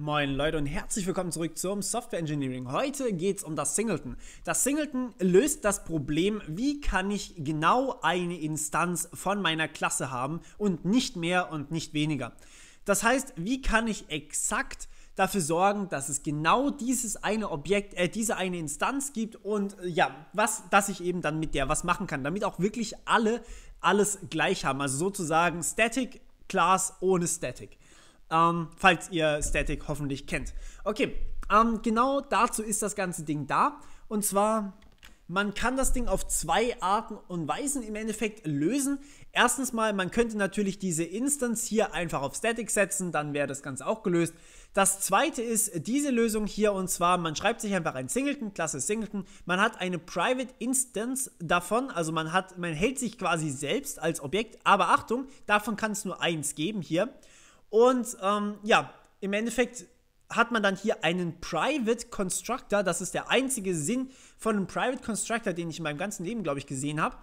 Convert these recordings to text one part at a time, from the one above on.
Moin Leute und herzlich willkommen zurück zum Software Engineering. Heute geht es um das Singleton. Das Singleton löst das Problem, wie kann ich genau eine Instanz von meiner Klasse haben und nicht mehr und nicht weniger. Das heißt, wie kann ich exakt dafür sorgen, dass es genau dieses eine Objekt, äh, diese eine Instanz gibt und äh, ja, was, dass ich eben dann mit der was machen kann, damit auch wirklich alle alles gleich haben. Also sozusagen Static Class ohne Static. Ähm, falls ihr Static hoffentlich kennt. Okay, ähm, genau dazu ist das ganze Ding da. Und zwar, man kann das Ding auf zwei Arten und Weisen im Endeffekt lösen. Erstens mal, man könnte natürlich diese Instance hier einfach auf Static setzen, dann wäre das Ganze auch gelöst. Das zweite ist diese Lösung hier und zwar, man schreibt sich einfach ein Singleton, Klasse Singleton, man hat eine Private Instance davon, also man, hat, man hält sich quasi selbst als Objekt, aber Achtung, davon kann es nur eins geben hier. Und ähm, ja, im Endeffekt hat man dann hier einen Private Constructor. Das ist der einzige Sinn von einem Private Constructor, den ich in meinem ganzen Leben, glaube ich, gesehen habe.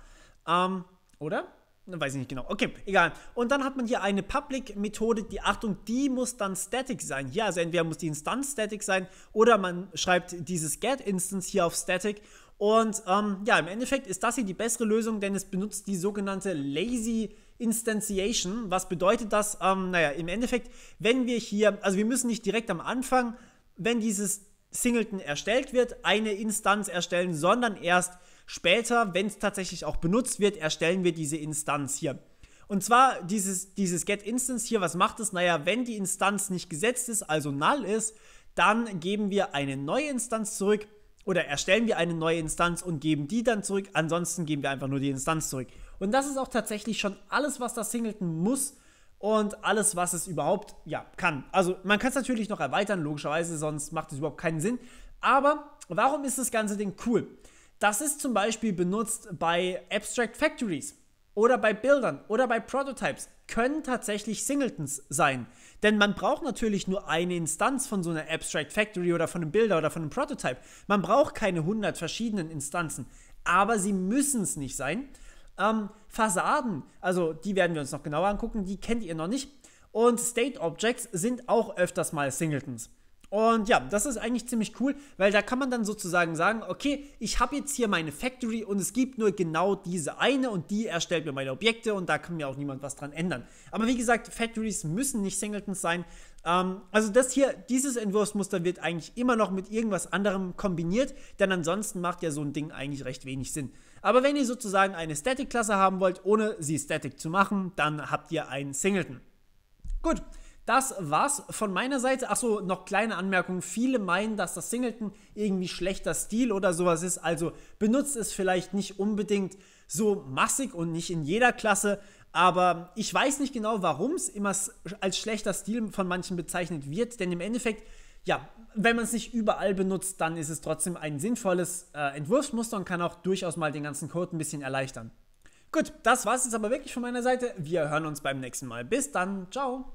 Ähm, oder? Weiß ich nicht genau. Okay, egal. Und dann hat man hier eine Public-Methode, die Achtung, die muss dann static sein. Hier, also entweder muss die Instanz static sein oder man schreibt dieses Get-Instance hier auf static. Und ähm, ja, im Endeffekt ist das hier die bessere Lösung, denn es benutzt die sogenannte Lazy Instantiation. Was bedeutet das? Ähm, naja, im Endeffekt, wenn wir hier, also wir müssen nicht direkt am Anfang, wenn dieses Singleton erstellt wird, eine Instanz erstellen, sondern erst später, wenn es tatsächlich auch benutzt wird, erstellen wir diese Instanz hier. Und zwar dieses, dieses GetInstance hier, was macht es? Naja, wenn die Instanz nicht gesetzt ist, also null ist, dann geben wir eine neue Instanz zurück oder erstellen wir eine neue Instanz und geben die dann zurück. Ansonsten geben wir einfach nur die Instanz zurück. Und das ist auch tatsächlich schon alles, was das Singleton muss und alles, was es überhaupt ja, kann. Also man kann es natürlich noch erweitern, logischerweise, sonst macht es überhaupt keinen Sinn. Aber warum ist das ganze Ding cool? Das ist zum Beispiel benutzt bei Abstract Factories oder bei Bildern oder bei Prototypes können tatsächlich Singletons sein. Denn man braucht natürlich nur eine Instanz von so einer Abstract Factory oder von einem Bilder oder von einem Prototype. Man braucht keine 100 verschiedenen Instanzen. Aber sie müssen es nicht sein, ähm, Fassaden, also die werden wir uns noch genauer angucken, die kennt ihr noch nicht. Und State Objects sind auch öfters mal Singletons. Und ja, das ist eigentlich ziemlich cool, weil da kann man dann sozusagen sagen, okay, ich habe jetzt hier meine Factory und es gibt nur genau diese eine und die erstellt mir meine Objekte und da kann mir auch niemand was dran ändern. Aber wie gesagt, Factories müssen nicht Singletons sein. Ähm, also das hier, dieses Entwurfsmuster wird eigentlich immer noch mit irgendwas anderem kombiniert, denn ansonsten macht ja so ein Ding eigentlich recht wenig Sinn. Aber wenn ihr sozusagen eine Static-Klasse haben wollt, ohne sie Static zu machen, dann habt ihr einen Singleton. Gut. Das war's von meiner Seite. Achso, noch kleine Anmerkung. Viele meinen, dass das Singleton irgendwie schlechter Stil oder sowas ist. Also benutzt es vielleicht nicht unbedingt so massig und nicht in jeder Klasse. Aber ich weiß nicht genau, warum es immer als schlechter Stil von manchen bezeichnet wird. Denn im Endeffekt, ja, wenn man es nicht überall benutzt, dann ist es trotzdem ein sinnvolles äh, Entwurfsmuster und kann auch durchaus mal den ganzen Code ein bisschen erleichtern. Gut, das war's jetzt aber wirklich von meiner Seite. Wir hören uns beim nächsten Mal. Bis dann. Ciao.